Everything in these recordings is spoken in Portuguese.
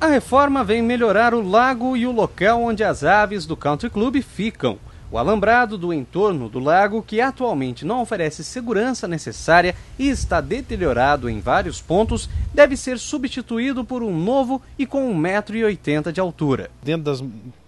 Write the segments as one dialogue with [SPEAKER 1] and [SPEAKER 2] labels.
[SPEAKER 1] A reforma vem melhorar o lago e o local onde as aves do Country Club ficam. O alambrado do entorno do lago, que atualmente não oferece segurança necessária e está deteriorado em vários pontos, deve ser substituído por um novo
[SPEAKER 2] e com 1,80m de altura. Dentro das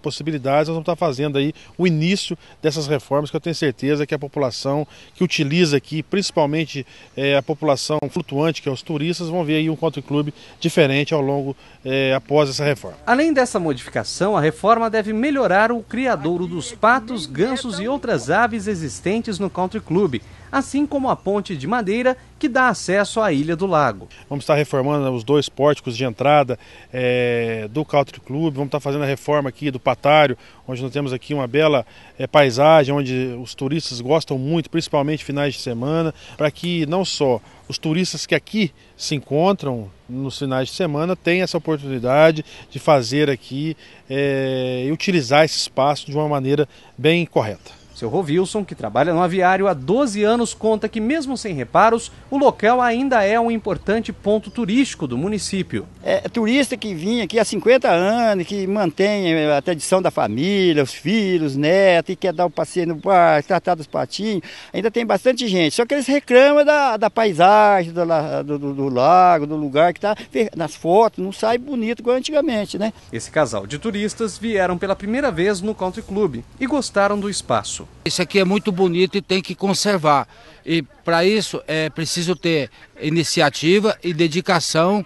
[SPEAKER 2] possibilidades, nós vamos estar fazendo aí o início dessas reformas que eu tenho certeza que a população que utiliza aqui, principalmente é, a população flutuante, que é os turistas, vão ver aí um country club diferente ao longo, é, após essa reforma. Além dessa modificação, a reforma deve melhorar o criadouro dos
[SPEAKER 1] patos, gansos e outras aves existentes no country club assim como a ponte de
[SPEAKER 2] madeira que dá acesso à Ilha do Lago. Vamos estar reformando os dois pórticos de entrada é, do Country Club, vamos estar fazendo a reforma aqui do Patário, onde nós temos aqui uma bela é, paisagem, onde os turistas gostam muito, principalmente finais de semana, para que não só os turistas que aqui se encontram nos finais de semana tenham essa oportunidade de fazer aqui é, e utilizar esse espaço de uma maneira bem correta. Seu Rovilson, que trabalha no aviário há 12 anos, conta que, mesmo sem
[SPEAKER 1] reparos,
[SPEAKER 3] o local ainda é um importante ponto turístico do município. É, é turista que vinha aqui há 50 anos, que mantém é, a tradição da família, os filhos, netos, e quer dar um passeio no parque, tratar dos patinhos. Ainda tem bastante gente, só que eles reclamam da, da paisagem, do, do, do, do lago, do lugar que está nas fotos, não sai bonito como antigamente, né?
[SPEAKER 1] Esse casal de turistas vieram pela primeira vez no Country Club e gostaram do espaço isso. Isso aqui é muito bonito e tem que conservar. E para isso é preciso ter iniciativa e dedicação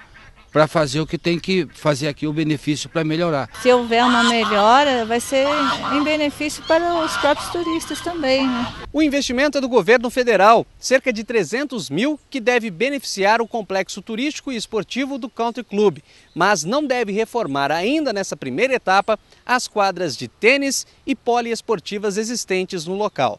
[SPEAKER 1] para fazer o que tem que fazer aqui o benefício para melhorar. Se houver uma melhora, vai ser em benefício para os próprios turistas também. Né? O investimento é do governo federal, cerca de 300 mil, que deve beneficiar o complexo turístico e esportivo do Country Club, mas não deve reformar ainda nessa primeira etapa as quadras de tênis e poliesportivas
[SPEAKER 2] existentes no local.